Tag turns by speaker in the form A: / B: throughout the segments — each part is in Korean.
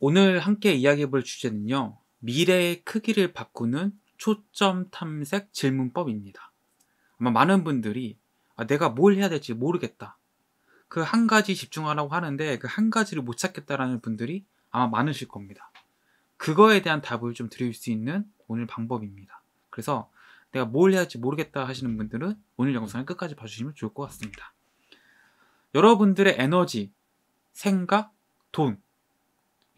A: 오늘 함께 이야기해 볼 주제는요. 미래의 크기를 바꾸는 초점 탐색 질문법입니다. 아마 많은 분들이 아, 내가 뭘 해야 될지 모르겠다. 그 한 가지 집중하라고 하는데 그 한 가지를 못 찾겠다라는 분들이 아마 많으실 겁니다. 그거에 대한 답을 좀 드릴 수 있는 오늘 방법입니다. 그래서 내가 뭘 해야 할지 모르겠다 하시는 분들은 오늘 영상을 끝까지 봐주시면 좋을 것 같습니다. 여러분들의 에너지, 생각, 돈,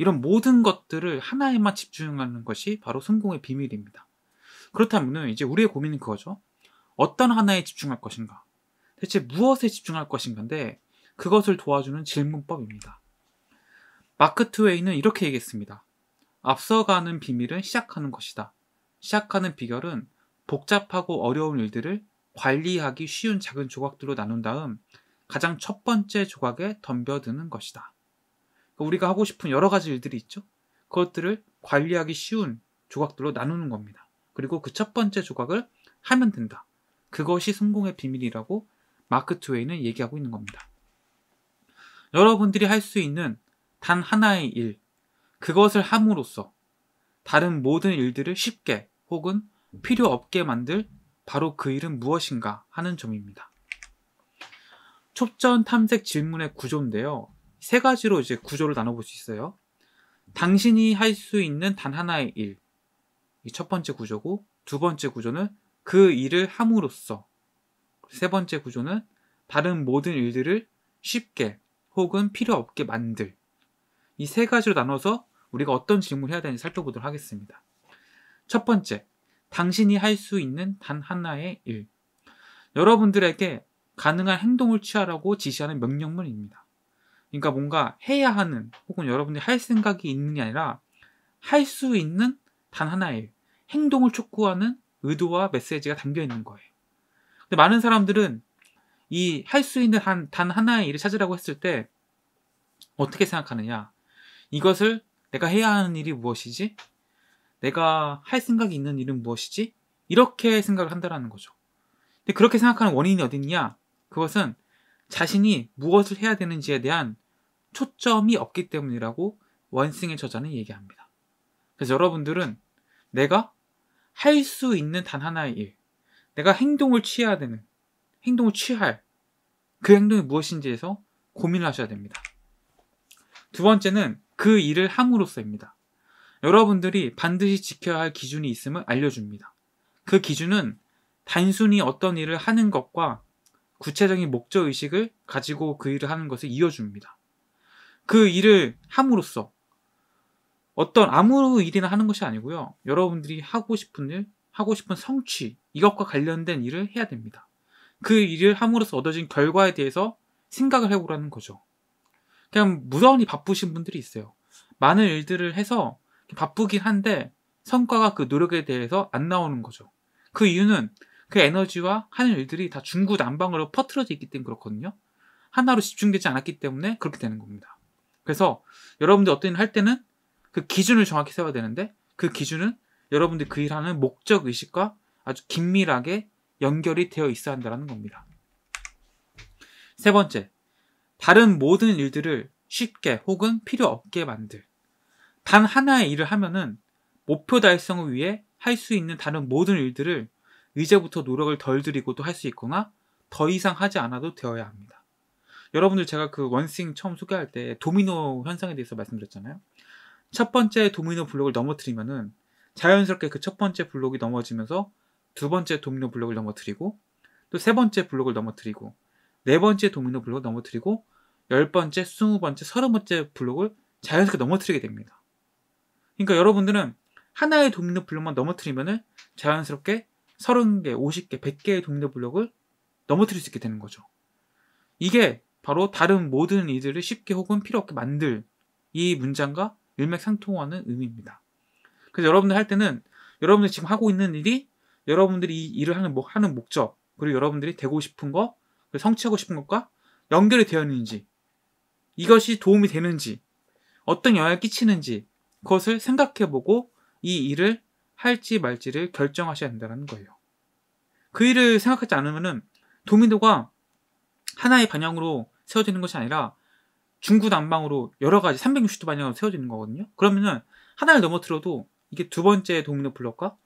A: 이런 모든 것들을 하나에만 집중하는 것이 바로 성공의 비밀입니다. 그렇다면 이제 우리의 고민은 그거죠. 어떤 하나에 집중할 것인가? 대체 무엇에 집중할 것인가인데 그것을 도와주는 질문법입니다. 마크 트웨이는 이렇게 얘기했습니다. 앞서가는 비밀은 시작하는 것이다. 시작하는 비결은 복잡하고 어려운 일들을 관리하기 쉬운 작은 조각들로 나눈 다음 가장 첫 번째 조각에 덤벼드는 것이다. 그러니까 우리가 하고 싶은 여러 가지 일들이 있죠. 그것들을 관리하기 쉬운 조각들로 나누는 겁니다. 그리고 그 첫 번째 조각을 하면 된다. 그것이 성공의 비밀이라고 마크 트웨이는 얘기하고 있는 겁니다. 여러분들이 할 수 있는 단 하나의 일, 그것을 함으로써 다른 모든 일들을 쉽게 혹은 필요 없게 만들 바로 그 일은 무엇인가 하는 점입니다. 촉전 탐색 질문의 구조인데요. 세 가지로 이제 구조를 나눠볼 수 있어요. 당신이 할 수 있는 단 하나의 일. 이 첫 번째 구조고, 두 번째 구조는 그 일을 함으로써. 세 번째 구조는 다른 모든 일들을 쉽게 혹은 필요 없게 만들. 이 세 가지로 나눠서 우리가 어떤 질문을 해야 되는지 살펴보도록 하겠습니다. 첫 번째, 당신이 할 수 있는 단 하나의 일. 여러분들에게 가능한 행동을 취하라고 지시하는 명령문입니다. 그러니까 뭔가 해야 하는 혹은 여러분들이 할 생각이 있는 게 아니라 할 수 있는 단 하나의 행동을 촉구하는 의도와 메시지가 담겨 있는 거예요. 근데 많은 사람들은 이 할 수 있는 단, 단 하나의 일을 찾으라고 했을 때 어떻게 생각하느냐? 이것을 내가 해야 하는 일이 무엇이지? 내가 할 생각이 있는 일은 무엇이지? 이렇게 생각을 한다라는 거죠. 근데 그렇게 생각하는 원인이 어딨냐? 그것은 자신이 무엇을 해야 되는지에 대한 초점이 없기 때문이라고 원승의 저자는 얘기합니다. 그래서 여러분들은 내가 할 수 있는 단 하나의 일, 내가 행동을 취해야 되는, 행동을 취할 그 행동이 무엇인지에서 고민을 하셔야 됩니다. 두 번째는 그 일을 함으로써입니다. 여러분들이 반드시 지켜야 할 기준이 있음을 알려줍니다. 그 기준은 단순히 어떤 일을 하는 것과 구체적인 목적 의식을 가지고 그 일을 하는 것을 이어줍니다. 그 일을 함으로써 어떤 아무 일이나 하는 것이 아니고요. 여러분들이 하고 싶은 일, 하고 싶은 성취, 이것과 관련된 일을 해야 됩니다. 그 일을 함으로써 얻어진 결과에 대해서 생각을 해보라는 거죠. 그냥 무던히 바쁘신 분들이 있어요. 많은 일들을 해서 바쁘긴 한데 성과가 그 노력에 대해서 안 나오는 거죠. 그 이유는 그 에너지와 하는 일들이 다 중구난방으로 퍼트려져 있기 때문에 그렇거든요. 하나로 집중되지 않았기 때문에 그렇게 되는 겁니다. 그래서 여러분들 어떤 일을 할 때는 그 기준을 정확히 세워야 되는데 그 기준은 여러분들 그 일하는 목적 의식과 아주 긴밀하게 연결이 되어 있어야 한다는 겁니다. 세 번째, 다른 모든 일들을 쉽게 혹은 필요 없게 만들. 단 하나의 일을 하면은 목표 달성을 위해 할 수 있는 다른 모든 일들을 이제부터 노력을 덜 들이고도 할 수 있거나 더 이상 하지 않아도 되어야 합니다. 여러분들 제가 그 원싱 처음 소개할 때 도미노 현상에 대해서 말씀드렸잖아요. 첫 번째 도미노 블록을 넘어뜨리면은 자연스럽게 그 첫 번째 블록이 넘어지면서 두 번째 도미노 블록을 넘어뜨리고 또 세 번째 블록을 넘어뜨리고 네 번째 도미노 블록을 넘어뜨리고 열 번째, 스무 번째, 서른 번째 블록을 자연스럽게 넘어뜨리게 됩니다. 그러니까 여러분들은 하나의 도미노 블록만 넘어뜨리면은 자연스럽게 30개, 50개, 100개의 동네 블록을 넘어뜨릴 수 있게 되는 거죠. 이게 바로 다른 모든 이들을 쉽게 혹은 필요 없게 만들 이 문장과 일맥상통하는 의미입니다. 그래서 여러분들 할 때는 여러분들이 지금 하고 있는 일이 여러분들이 이 일을 하는, 하는 목적 그리고 여러분들이 되고 싶은 것 성취하고 싶은 것과 연결이 되어 있는지 이것이 도움이 되는지 어떤 영향을 끼치는지 그것을 생각해보고 이 일을 할지 말지를 결정하셔야 된다는 거예요. 그 일을 생각하지 않으면 도미노가 하나의 방향으로 세워지는 것이 아니라 중구난방으로 여러 가지 360도 방향으로 세워지는 거거든요. 그러면은 하나를 넘어뜨려도 이게 두 번째 도미노 블럭과세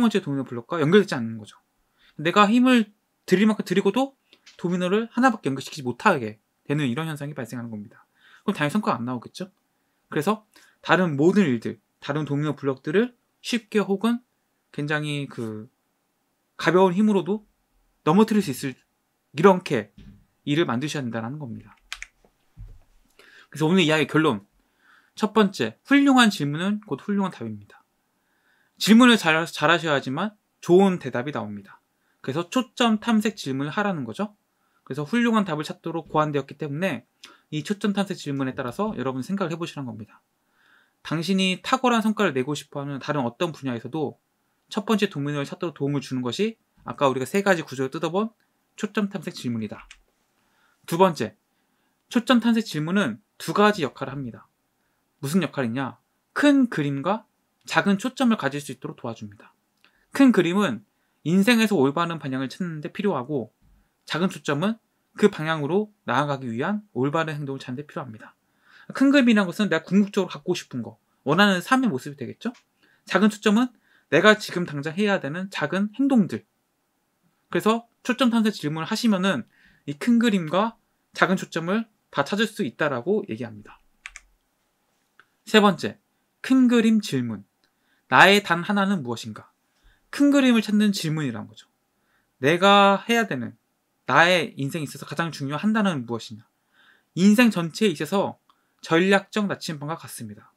A: 번째 도미노 블럭과 연결되지 않는 거죠. 내가 힘을 드릴 만큼 드리고도 도미노를 하나밖에 연결시키지 못하게 되는 이런 현상이 발생하는 겁니다. 그럼 당연히 성과가 안 나오겠죠? 그래서 다른 모든 일들, 다른 도미노 블럭들을 쉽게 혹은 굉장히 그 가벼운 힘으로도 넘어뜨릴 수 있을 이렇게 일을 만드셔야 된다는 겁니다. 그래서 오늘 이야기 결론 첫 번째 훌륭한 질문은 곧 훌륭한 답입니다. 질문을 잘, 잘 하셔야 지만 좋은 대답이 나옵니다. 그래서 초점 탐색 질문을 하라는 거죠. 그래서 훌륭한 답을 찾도록 고안되었기 때문에 이 초점 탐색 질문에 따라서 여러분 생각을 해보시는 겁니다. 당신이 탁월한 성과를 내고 싶어하는 다른 어떤 분야에서도 첫 번째 동민을 찾도록 도움을 주는 것이 아까 우리가 세 가지 구조를 뜯어본 초점 탐색 질문이다. 두 번째, 초점 탐색 질문은 두 가지 역할을 합니다. 무슨 역할이냐? 큰 그림과 작은 초점을 가질 수 있도록 도와줍니다. 큰 그림은 인생에서 올바른 방향을 찾는 데 필요하고 작은 초점은 그 방향으로 나아가기 위한 올바른 행동을 찾는 데 필요합니다. 큰 그림이란 것은 내가 궁극적으로 갖고 싶은 거, 원하는 삶의 모습이 되겠죠? 작은 초점은 내가 지금 당장 해야 되는 작은 행동들. 그래서 초점 탐색 질문을 하시면은 이 큰 그림과 작은 초점을 다 찾을 수 있다라고 얘기합니다. 세 번째, 큰 그림 질문. 나의 단 하나는 무엇인가? 큰 그림을 찾는 질문이란 거죠. 내가 해야 되는 나의 인생에 있어서 가장 중요한 단어는 무엇이냐? 인생 전체에 있어서 전략적 나침반과 같습니다.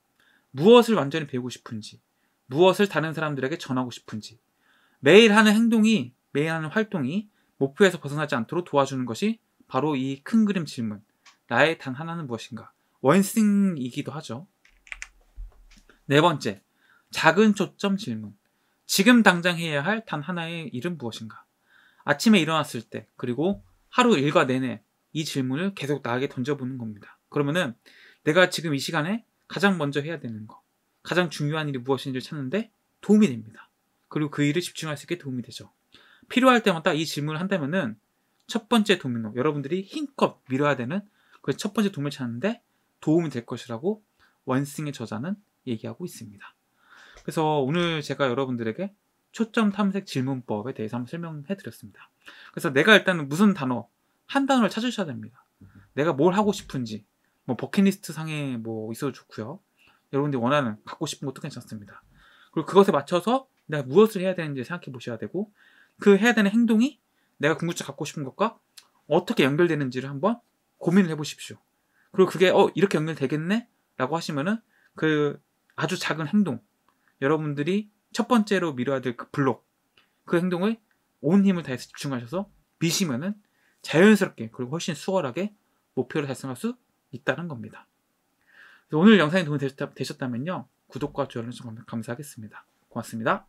A: 무엇을 완전히 배우고 싶은지, 무엇을 다른 사람들에게 전하고 싶은지, 매일 하는 행동이, 매일 하는 활동이 목표에서 벗어나지 않도록 도와주는 것이 바로 이 큰 그림 질문, 나의 단 하나는 무엇인가? 원승이기도 하죠. 네 번째, 작은 초점 질문. 지금 당장 해야 할 단 하나의 일은 무엇인가? 아침에 일어났을 때, 그리고 하루 일과 내내 이 질문을 계속 나에게 던져보는 겁니다. 그러면은 내가 지금 이 시간에 가장 먼저 해야 되는 거, 가장 중요한 일이 무엇인지를 찾는데 도움이 됩니다. 그리고 그 일을 집중할 수 있게 도움이 되죠. 필요할 때마다 이 질문을 한다면은 첫 번째 도미노, 여러분들이 힘껏 밀어야 되는 그 첫 번째 도움을 찾는데 도움이 될 것이라고 원승의 저자는 얘기하고 있습니다. 그래서 오늘 제가 여러분들에게 초점 탐색 질문법에 대해서 한번 설명해 드렸습니다. 그래서 내가 일단은 무슨 단어, 한 단어를 찾으셔야 됩니다. 내가 뭘 하고 싶은지, 뭐 버킷리스트 상에 뭐 있어도 좋고요. 여러분들이 원하는 갖고 싶은 것도 괜찮습니다. 그리고 그것에 맞춰서 내가 무엇을 해야 되는지 생각해 보셔야 되고 그 해야 되는 행동이 내가 궁극적 갖고 싶은 것과 어떻게 연결되는지를 한번 고민을 해 보십시오. 그리고 그게 어 이렇게 연결되겠네 라고 하시면은 그 아주 작은 행동 여러분들이 첫 번째로 미뤄야 될 그 블록 그 행동을 온 힘을 다해서 집중하셔서 미시면은 자연스럽게 그리고 훨씬 수월하게 목표를 달성할 수 있다는 겁니다. 오늘 영상이 도움이 되셨다면요. 구독과 좋아요를 감사하겠습니다. 고맙습니다.